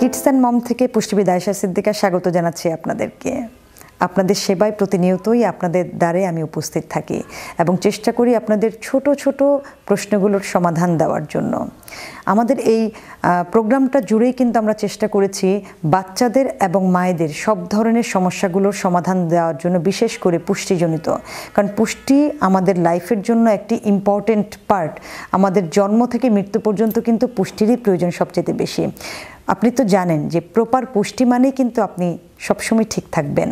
kids and mom থেকে পুষ্টিবিদ আয়সা সিদ্দিকা স্বাগত জানাচ্ছি আপনাদেরকে আপনাদের সেবায় প্রতিনিয়তই আপনাদের দ্বারে আমি উপস্থিত থাকি এবং চেষ্টা করি আপনাদের ছোট ছোট প্রশ্নগুলোর সমাধান দেওয়ার জন্য আমাদের এই প্রোগ্রামটা জুড়েই কিন্তু আমরা চেষ্টা করেছি বাচ্চাদের এবং মায়েদের সব ধরনের সমস্যাগুলোর সমাধান দেওয়ার জন্য বিশেষ করে পুষ্টিজনিত কারণ পুষ্টি আমাদের লাইফের জন্য একটি ইম্পর্টেন্ট পার্ট আমাদের জন্ম থেকে মৃত্যু পর্যন্ত কিন্তু পুষ্টিরই প্রয়োজন সবচেয়ে বেশি আপনি তো জানেন যে প্রপার পুষ্টি মানে কিন্তু আপনি সবসময় ঠিক থাকবেন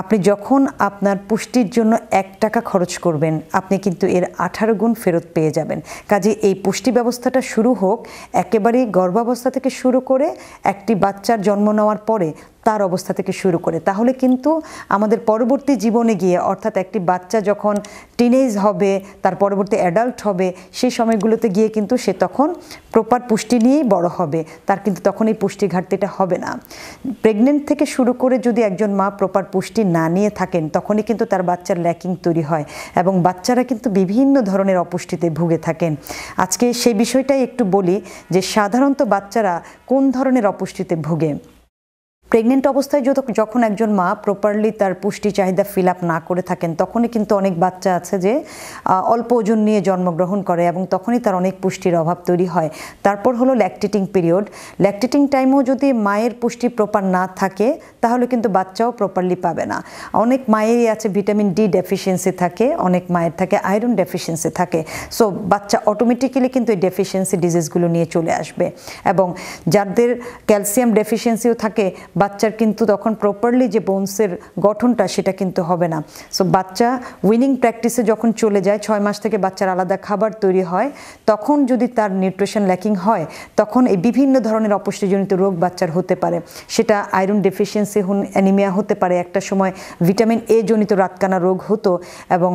আপনি যখন আপনার পুষ্টির জন্য এক টাকা খরচ করবেন আপনি কিন্তু এর আঠারো গুণ ফেরত পেয়ে যাবেন কাজে এই পুষ্টি ব্যবস্থাটা শুরু হোক একেবারেই গর্ভাবস্থা থেকে শুরু করে একটি বাচ্চার জন্ম নেওয়ার পরে তার অবস্থা থেকে শুরু করে তাহলে কিন্তু আমাদের পরবর্তী জীবনে গিয়ে অর্থাৎ একটি বাচ্চা যখন টিনেজ হবে তার পরবর্তী অ্যাডাল্ট হবে সেই সময়গুলোতে গিয়ে কিন্তু সে তখন প্রপার পুষ্টি নিয়েই বড় হবে তার কিন্তু তখন এই পুষ্টি ঘাটতিটা হবে না প্রেগনেন্ট থেকে শুরু করে যদি একজন মা প্রপার পুষ্টি না নিয়ে থাকেন তখনই কিন্তু তার বাচ্চার ল্যাকিং তৈরি হয় এবং বাচ্চারা কিন্তু বিভিন্ন ধরনের অপুষ্টিতে ভুগে থাকেন আজকে সেই বিষয়টাই একটু বলি যে সাধারণত বাচ্চারা কোন ধরনের অপুষ্টিতে ভুগে প্রেগনেন্ট অবস্থায় যত যখন একজন মা প্রপারলি তার পুষ্টি চাহিদা ফিল আপ না করে থাকেন তখনই কিন্তু অনেক বাচ্চা আছে যে অল্প ওজন নিয়ে জন্মগ্রহণ করে এবং তখনই তার অনেক পুষ্টির অভাব তৈরি হয় তারপর হলো ল্যাকটেটিং পিরিয়ড ল্যাকটেটিং টাইমও যদি মায়ের পুষ্টি প্রপার না থাকে তাহলে কিন্তু বাচ্চাও প্রপারলি পাবে না অনেক মায়েরই আছে ভিটামিন ডি ডেফিসিয়েন্সি থাকে অনেক মায়ের থাকে আয়রন ডেফিসিয়েন্সি থাকে সো বাচ্চা অটোমেটিক্যালি কিন্তু এই ডেফিসিয়েন্সি ডিজিজগুলো নিয়ে চলে আসবে এবং যাদের ক্যালসিয়াম ডেফিসিয়েন্সিও থাকে বাচ্চার কিন্তু তখন প্রপারলি যে বোনসের গঠনটা সেটা কিন্তু হবে না সো বাচ্চা উইনিং প্র্যাকটিসে যখন চলে যায় ছয় মাস থেকে বাচ্চার আলাদা খাবার তৈরি হয় তখন যদি তার নিউট্রিশন ল্যাকিং হয় তখন এই বিভিন্ন ধরনের অপুষ্টিজনিত রোগ বাচ্চার হতে পারে সেটা আয়রন ডেফিসিয়েন্সি অ্যানিমিয়া হতে পারে একটা সময় ভিটামিন এ জনিত রাতকানা রোগ হতো এবং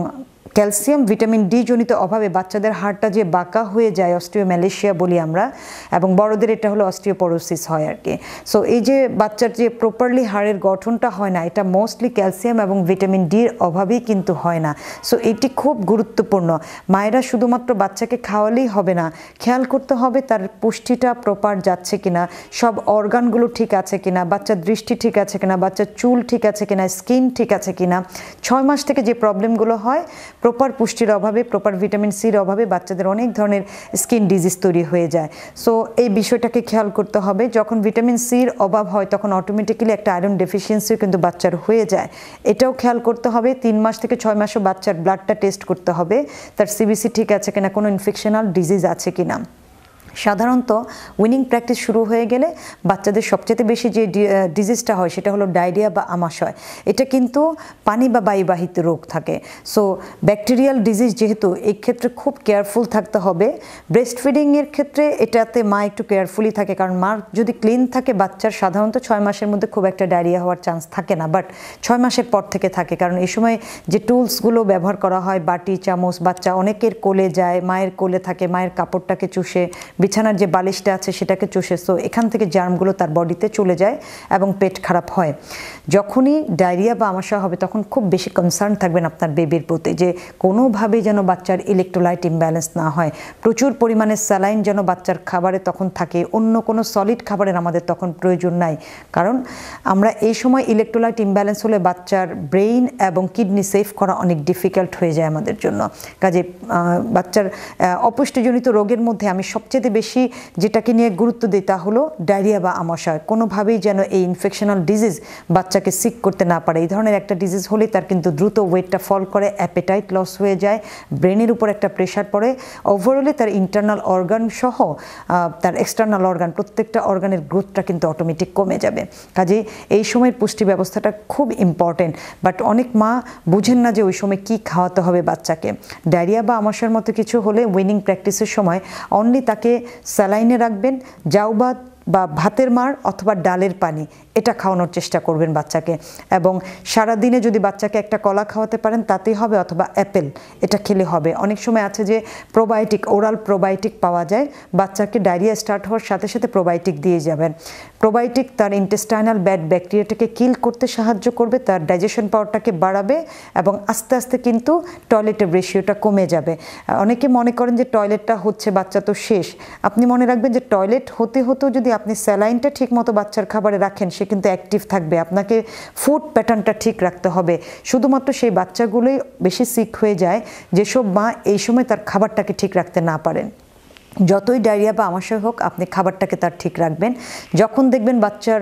ক্যালসিয়াম ভিটামিন ডি জনিত অভাবে বাচ্চাদের হাড়টা যে বাঁকা হয়ে যায় ম্যালেশিয়া বলি আমরা এবং বড়দের এটা হলো পরোসিস হয় আর কি সো এই যে বাচ্চার যে প্রপারলি হাড়ের গঠনটা হয় না এটা মোস্টলি ক্যালসিয়াম এবং ভিটামিন ডির অভাবেই কিন্তু হয় না সো এটি খুব গুরুত্বপূর্ণ মায়েরা শুধুমাত্র বাচ্চাকে খাওয়ালেই হবে না খেয়াল করতে হবে তার পুষ্টিটা প্রপার যাচ্ছে কিনা সব অর্গানগুলো ঠিক আছে কিনা বাচ্চার দৃষ্টি ঠিক আছে কিনা বাচ্চার চুল ঠিক আছে কিনা স্কিন ঠিক আছে কিনা ছয় মাস থেকে যে প্রবলেমগুলো হয় প্রপার পুষ্টির অভাবে প্রপার ভিটামিন সির অভাবে বাচ্চাদের অনেক ধরনের স্কিন ডিজিজ তৈরি হয়ে যায় সো এই বিষয়টাকে খেয়াল করতে হবে যখন ভিটামিন সির অভাব হয় তখন অটোমেটিক্যালি একটা আয়রন ডেফিসিয়েন্সিও কিন্তু বাচ্চার হয়ে যায় এটাও খেয়াল করতে হবে তিন মাস থেকে ছয় মাসও বাচ্চার ব্লাডটা টেস্ট করতে হবে তার সিবিসি ঠিক আছে কিনা কোনো ইনফেকশনাল ডিজিজ আছে কিনা সাধারণত উইনিং প্র্যাকটিস শুরু হয়ে গেলে বাচ্চাদের সবচেয়ে বেশি যে ডিজিজটা হয় সেটা হলো ডায়রিয়া বা আমাশয় এটা কিন্তু পানি বা বায়ুবাহিত রোগ থাকে সো ব্যাকটেরিয়াল ডিজিজ যেহেতু এই ক্ষেত্রে খুব কেয়ারফুল থাকতে হবে ব্রেস্ট ফিডিংয়ের ক্ষেত্রে এটাতে মা একটু কেয়ারফুলি থাকে কারণ মা যদি ক্লিন থাকে বাচ্চার সাধারণত ছয় মাসের মধ্যে খুব একটা ডায়রিয়া হওয়ার চান্স থাকে না বাট ছয় মাসের পর থেকে থাকে কারণ এই সময় যে টুলসগুলো ব্যবহার করা হয় বাটি চামচ বাচ্চা অনেকের কোলে যায় মায়ের কোলে থাকে মায়ের কাপড়টাকে চুষে বিছানার যে বালিশটা আছে সেটাকে চষে সো এখান থেকে জার্মগুলো তার বডিতে চলে যায় এবং পেট খারাপ হয় যখনই ডায়রিয়া বা আমাশা হবে তখন খুব বেশি কনসার্ন থাকবেন আপনার বেবির প্রতি যে কোনোভাবে যেন বাচ্চার ইলেকট্রোলাইট ইমব্যালেন্স না হয় প্রচুর পরিমাণে স্যালাইন যেন বাচ্চার খাবারে তখন থাকে অন্য কোনো সলিড খাবারের আমাদের তখন প্রয়োজন নাই কারণ আমরা এই সময় ইলেকট্রোলাইট ইমব্যালেন্স হলে বাচ্চার ব্রেইন এবং কিডনি সেফ করা অনেক ডিফিকাল্ট হয়ে যায় আমাদের জন্য কাজে বাচ্চার অপুষ্টিজনিত রোগের মধ্যে আমি সবচেয়ে সবচাইতে বেশি যেটাকে নিয়ে গুরুত্ব দিই তা হলো ডায়রিয়া বা আমাশয় কোনোভাবেই যেন এই ইনফেকশনাল ডিজিজ বাচ্চাকে সিক করতে না পারে এই ধরনের একটা ডিজিজ হলে তার কিন্তু দ্রুত ওয়েটটা ফল করে অ্যাপেটাইট লস হয়ে যায় ব্রেনের উপর একটা প্রেশার পড়ে ওভারঅলে তার ইন্টারনাল অর্গান সহ তার এক্সটার্নাল অর্গান প্রত্যেকটা অর্গানের গ্রোথটা কিন্তু অটোমেটিক কমে যাবে কাজে এই সময়ের পুষ্টি ব্যবস্থাটা খুব ইম্পর্টেন্ট বাট অনেক মা বুঝেন না যে ওই সময় কি খাওয়াতে হবে বাচ্চাকে ডায়রিয়া বা আমাশয়ের মতো কিছু হলে উইনিং প্র্যাকটিসের সময় অনলি তাকে স্যালাইনে রাখবেন জাউবাদ বা ভাতের মার অথবা ডালের পানি এটা খাওয়ানোর চেষ্টা করবেন বাচ্চাকে এবং সারা দিনে যদি বাচ্চাকে একটা কলা খাওয়াতে পারেন তাতেই হবে অথবা অ্যাপেল এটা খেলে হবে অনেক সময় আছে যে প্রোবায়োটিক ওরাল প্রোবায়োটিক পাওয়া যায় বাচ্চাকে ডায়রিয়া স্টার্ট হওয়ার সাথে সাথে প্রোবায়োটিক দিয়ে যাবেন প্রোবায়োটিক তার ইন্টেস্টাইনাল ব্যাড ব্যাকটেরিয়াটাকে কিল করতে সাহায্য করবে তার ডাইজেশন পাওয়ারটাকে বাড়াবে এবং আস্তে আস্তে কিন্তু টয়লেটের রেশিওটা কমে যাবে অনেকে মনে করেন যে টয়লেটটা হচ্ছে বাচ্চা তো শেষ আপনি মনে রাখবেন যে টয়লেট হতে হতেও যদি আপনি স্যালাইনটা ঠিক মতো বাচ্চার খাবারে রাখেন সে কিন্তু অ্যাক্টিভ থাকবে আপনাকে ফুড প্যাটার্নটা ঠিক রাখতে হবে শুধুমাত্র সেই বাচ্চাগুলোই বেশি সিক হয়ে যায় যেসব মা এই সময় তার খাবারটাকে ঠিক রাখতে না পারেন যতই ডায়রিয়া বা আমাশয় হোক আপনি খাবারটাকে তার ঠিক রাখবেন যখন দেখবেন বাচ্চার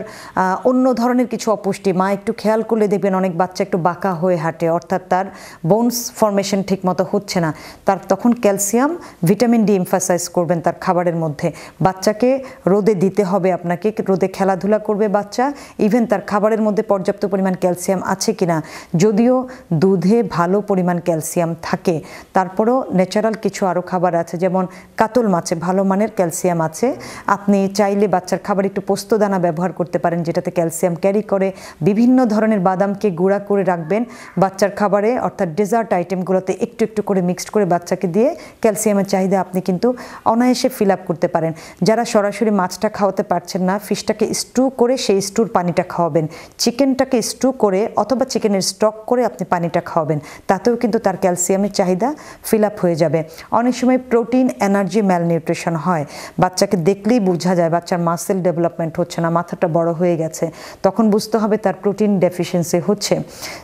অন্য ধরনের কিছু অপুষ্টি মা একটু খেয়াল করলে দেখবেন অনেক বাচ্চা একটু বাঁকা হয়ে হাঁটে অর্থাৎ তার বোনস ফর্মেশন ঠিক মতো হচ্ছে না তার তখন ক্যালসিয়াম ভিটামিন ডি এমফাসাইজ করবেন তার খাবারের মধ্যে বাচ্চাকে রোদে দিতে হবে আপনাকে রোদে খেলাধুলা করবে বাচ্চা ইভেন তার খাবারের মধ্যে পর্যাপ্ত পরিমাণ ক্যালসিয়াম আছে কি না যদিও দুধে ভালো পরিমাণ ক্যালসিয়াম থাকে তারপরও ন্যাচারাল কিছু আরও খাবার আছে যেমন কাতল মাছ আছে ভালো মানের ক্যালসিয়াম আছে আপনি চাইলে বাচ্চার খাবার একটু পোস্ত দানা ব্যবহার করতে পারেন যেটাতে ক্যালসিয়াম ক্যারি করে বিভিন্ন ধরনের বাদামকে গুঁড়া করে রাখবেন বাচ্চার খাবারে অর্থাৎ ডেজার্ট আইটেমগুলোতে একটু একটু করে মিক্সড করে বাচ্চাকে দিয়ে ক্যালসিয়ামের চাহিদা আপনি কিন্তু অনায়াসে ফিল আপ করতে পারেন যারা সরাসরি মাছটা খাওয়াতে পারছেন না ফিশটাকে স্টু করে সেই স্টুর পানিটা খাওয়াবেন চিকেনটাকে স্টু করে অথবা চিকেনের স্টক করে আপনি পানিটা খাওয়াবেন তাতেও কিন্তু তার ক্যালসিয়ামের চাহিদা ফিল আপ হয়ে যাবে অনেক সময় প্রোটিন এনার্জি ম্যাল মালনিউট্রিশন হয় বাচ্চাকে দেখলেই বোঝা যায় বাচ্চার মাসেল ডেভেলপমেন্ট হচ্ছে না মাথাটা বড় হয়ে গেছে তখন বুঝতে হবে তার প্রোটিন ডেফিসিয়েন্সি হচ্ছে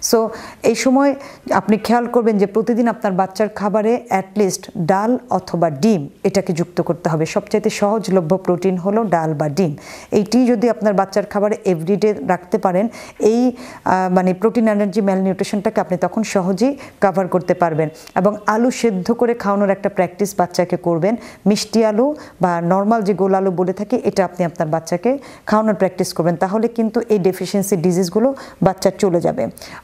সো এই সময় আপনি খেয়াল করবেন যে প্রতিদিন আপনার বাচ্চার খাবারে অ্যাটলিস্ট ডাল অথবা ডিম এটাকে যুক্ত করতে হবে সবচাইতে সহজলভ্য প্রোটিন হলো ডাল বা ডিম এইটি যদি আপনার বাচ্চার খাবারে এভরিডে রাখতে পারেন এই মানে প্রোটিন এনার্জি ম্যালনিউট্রিশনটাকে আপনি তখন সহজেই কাভার করতে পারবেন এবং আলু সেদ্ধ করে খাওয়ানোর একটা প্র্যাকটিস বাচ্চাকে করবেন মিষ্টি আলু বা নর্মাল যে গোল আলু বলে থাকি এটা আপনি আপনার বাচ্চাকে খাওয়ানোর প্র্যাকটিস করবেন তাহলে কিন্তু এই ডেফিসিয়েন্সি ডিজিজগুলো বাচ্চার চলে যাবে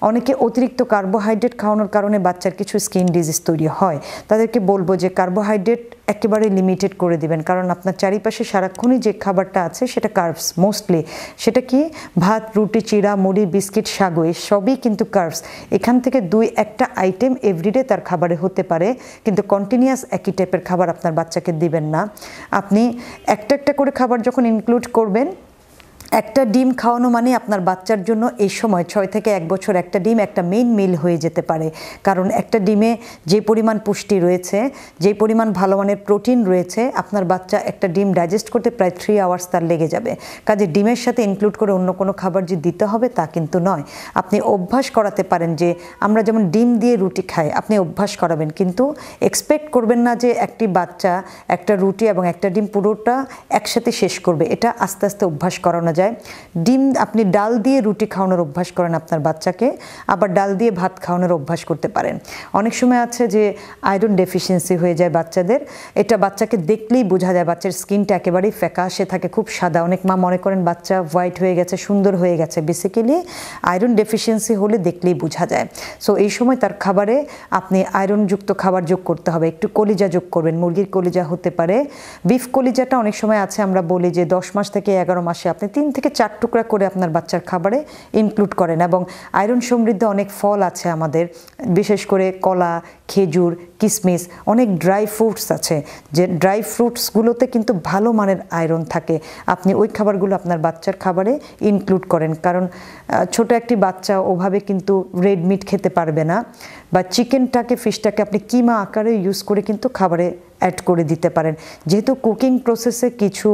অনেকে অতিরিক্ত কার্বোহাইড্রেট খাওয়ানোর কারণে বাচ্চার কিছু স্কিন ডিজিজ তৈরি হয় তাদেরকে বলবো যে কার্বোহাইড্রেট একেবারে লিমিটেড করে দিবেন কারণ আপনার চারিপাশে সারাক্ষণই যে খাবারটা আছে সেটা কার্বস মোস্টলি সেটা কি ভাত রুটি চিড়া মুড়ি বিস্কিট সাগু সবই কিন্তু কার্বস এখান থেকে দুই একটা আইটেম এভরিডে তার খাবারে হতে পারে কিন্তু কন্টিনিউয়াস একই টাইপের খাবার আপনার বাচ্চাকে দিবেন না আপনি একটা একটা করে খাবার যখন ইনক্লুড করবেন একটা ডিম খাওয়ানো মানে আপনার বাচ্চার জন্য এই সময় ছয় থেকে এক বছর একটা ডিম একটা মেইন মিল হয়ে যেতে পারে কারণ একটা ডিমে যে পরিমাণ পুষ্টি রয়েছে যে পরিমাণ ভালো মানের প্রোটিন রয়েছে আপনার বাচ্চা একটা ডিম ডাইজেস্ট করতে প্রায় থ্রি আওয়ার্স তার লেগে যাবে কাজে ডিমের সাথে ইনক্লুড করে অন্য কোনো খাবার যে দিতে হবে তা কিন্তু নয় আপনি অভ্যাস করাতে পারেন যে আমরা যেমন ডিম দিয়ে রুটি খাই আপনি অভ্যাস করাবেন কিন্তু এক্সপেক্ট করবেন না যে একটি বাচ্চা একটা রুটি এবং একটা ডিম পুরোটা একসাথে শেষ করবে এটা আস্তে আস্তে অভ্যাস করানো যায় ডিম আপনি ডাল দিয়ে রুটি খাওয়ানোর অভ্যাস করেন আপনার বাচ্চাকে আবার ডাল দিয়ে ভাত খাওয়ানোর অভ্যাস করতে পারেন অনেক সময় আছে যে আয়রন ডেফিসিয়েন্সি হয়ে যায় বাচ্চাদের এটা বাচ্চাকে দেখলেই বোঝা যায় বাচ্চার স্কিনটা একেবারেই ফ্যাকাশে থাকে খুব সাদা অনেক মা মনে করেন বাচ্চা হোয়াইট হয়ে গেছে সুন্দর হয়ে গেছে বেসিক্যালি আয়রন ডেফিসিয়েন্সি হলে দেখলেই বোঝা যায় সো এই সময় তার খাবারে আপনি আয়রনযুক্ত খাবার যোগ করতে হবে একটু কলিজা যোগ করবেন মুরগির কলিজা হতে পারে বিফ কলিজাটা অনেক সময় আছে আমরা বলি যে দশ মাস থেকে এগারো মাসে আপনি তিন থেকে চার টুকরা করে আপনার বাচ্চার খাবারে ইনক্লুড করেন এবং আয়রন সমৃদ্ধ অনেক ফল আছে আমাদের বিশেষ করে কলা খেজুর কিসমিস অনেক ড্রাই ফ্রুটস আছে যে ড্রাই ফ্রুটসগুলোতে কিন্তু ভালো মানের আয়রন থাকে আপনি ওই খাবারগুলো আপনার বাচ্চার খাবারে ইনক্লুড করেন কারণ ছোট একটি বাচ্চা ওভাবে কিন্তু রেড মিট খেতে পারবে না বা চিকেনটাকে ফিশটাকে আপনি কিমা আকারে ইউজ করে কিন্তু খাবারে অ্যাড করে দিতে পারেন যেহেতু কুকিং প্রসেসে কিছু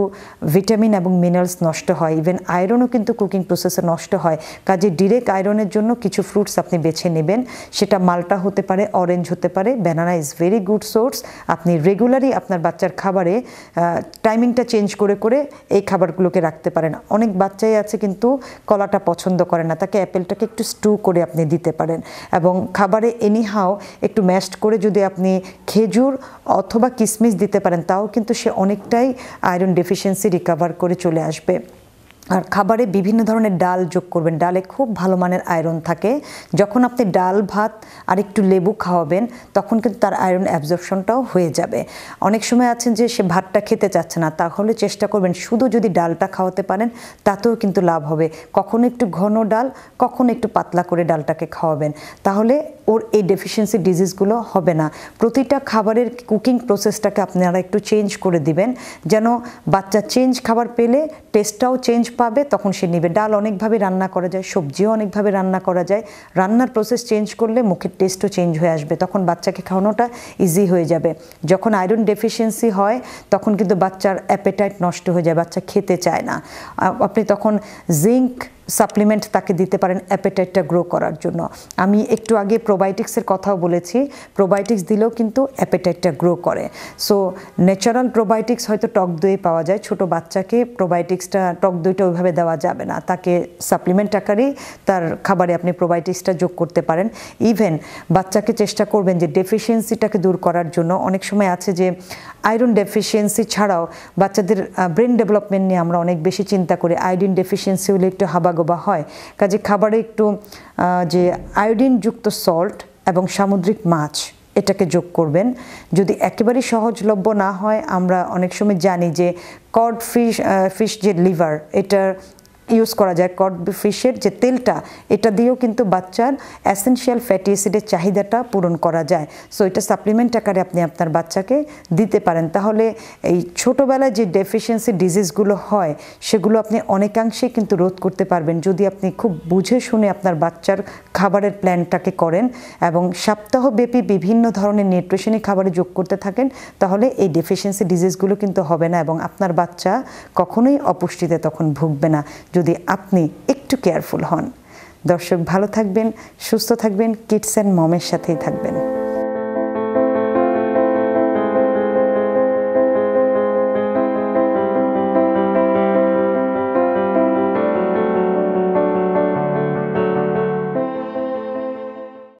ভিটামিন এবং মিনারেলস নষ্ট হয় ইভেন আয়রনও কিন্তু কুকিং প্রসেসে নষ্ট হয় কাজে ডিরেক্ট আয়রনের জন্য কিছু ফ্রুটস আপনি বেছে নেবেন সেটা মালটা হতে পারে অরেঞ্জ হতে পারে banana is very good source আপনি রেগুলারই আপনার বাচ্চার খাবারে টাইমিংটা চেঞ্জ করে করে এই খাবারগুলোকে রাখতে পারেন অনেক বাচ্চাই আছে কিন্তু কলাটা পছন্দ করে না তাকে অ্যাপেলটাকে একটু স্টু করে আপনি দিতে পারেন এবং খাবারে এনিহাও একটু ম্যাশড করে যদি আপনি খেজুর অথবা কিসমিস দিতে পারেন তাও কিন্তু সে অনেকটাই আয়রন ডেফিসিয়েন্সি রিকাভার করে চলে আসবে আর খাবারে বিভিন্ন ধরনের ডাল যোগ করবেন ডালে খুব ভালো মানের আয়রন থাকে যখন আপনি ডাল ভাত আর একটু লেবু খাওয়াবেন তখন কিন্তু তার আয়রন অ্যাবজর্পশনটাও হয়ে যাবে অনেক সময় আছেন যে সে ভাতটা খেতে চাচ্ছে না তাহলে চেষ্টা করবেন শুধু যদি ডালটা খাওয়াতে পারেন তাতেও কিন্তু লাভ হবে কখনো একটু ঘন ডাল কখনো একটু পাতলা করে ডালটাকে খাওয়াবেন তাহলে ওর এই ডেফিসিয়েন্সি ডিজিজগুলো হবে না প্রতিটা খাবারের কুকিং প্রসেসটাকে আপনারা একটু চেঞ্জ করে দিবেন যেন বাচ্চা চেঞ্জ খাবার পেলে টেস্টটাও চেঞ্জ পাবে তখন সে নেবে ডাল অনেকভাবে রান্না করা যায় সবজিও অনেকভাবে রান্না করা যায় রান্নার প্রসেস চেঞ্জ করলে মুখের টেস্টও চেঞ্জ হয়ে আসবে তখন বাচ্চাকে খাওয়ানোটা ইজি হয়ে যাবে যখন আয়রন ডেফিসিয়েন্সি হয় তখন কিন্তু বাচ্চার অ্যাপেটাইট নষ্ট হয়ে যায় বাচ্চা খেতে চায় না আপনি তখন জিঙ্ক সাপ্লিমেন্ট তাকে দিতে পারেন অ্যাপেটাইটটা গ্রো করার জন্য আমি একটু আগে প্রোবায়োটিক্সের কথাও বলেছি প্রোবায়োটিক্স দিলেও কিন্তু অ্যাপেটাইটটা গ্রো করে সো ন্যাচারাল প্রোবায়োটিক্স হয়তো টক দইয়ে পাওয়া যায় ছোট বাচ্চাকে প্রোবায়োটিক্সটা টক দইটা ওইভাবে দেওয়া যাবে না তাকে সাপ্লিমেন্ট আকারেই তার খাবারে আপনি প্রোবায়োটিক্সটা যোগ করতে পারেন ইভেন বাচ্চাকে চেষ্টা করবেন যে ডেফিসিয়েন্সিটাকে দূর করার জন্য অনেক সময় আছে যে আয়রন ডেফিসিয়েন্সি ছাড়াও বাচ্চাদের ব্রেন ডেভেলপমেন্ট নিয়ে আমরা অনেক বেশি চিন্তা করি আয়োডিন ডেফিসিয়েন্সি হলে একটু হাবা লাগোবা হয় কাজে খাবারে একটু যে আয়োডিনযুক্ত সল্ট এবং সামুদ্রিক মাছ এটাকে যোগ করবেন যদি একেবারেই সহজলভ্য না হয় আমরা অনেক সময় জানি যে কড ফিশ ফিশ যে লিভার এটার ইউজ করা যায় কড ফিশের যে তেলটা এটা দিয়েও কিন্তু বাচ্চার অ্যাসেনশিয়াল ফ্যাটি অ্যাসিডের চাহিদাটা পূরণ করা যায় সো এটা সাপ্লিমেন্ট আকারে আপনি আপনার বাচ্চাকে দিতে পারেন তাহলে এই ছোটোবেলায় যে ডেফিসিয়েন্সি ডিজিজগুলো হয় সেগুলো আপনি অনেকাংশেই কিন্তু রোধ করতে পারবেন যদি আপনি খুব বুঝে শুনে আপনার বাচ্চার খাবারের প্ল্যানটাকে করেন এবং সপ্তাহব্যাপী বিভিন্ন ধরনের নিউট্রিশনিক খাবারে যোগ করতে থাকেন তাহলে এই ডেফিসিয়েন্সি ডিজিজগুলো কিন্তু হবে না এবং আপনার বাচ্চা কখনোই অপুষ্টিতে তখন ভুগবে না যদি আপনি একটু কেয়ারফুল হন দর্শক ভালো থাকবেন সুস্থ থাকবেন কিডস অ্যান্ড মমের সাথেই থাকবেন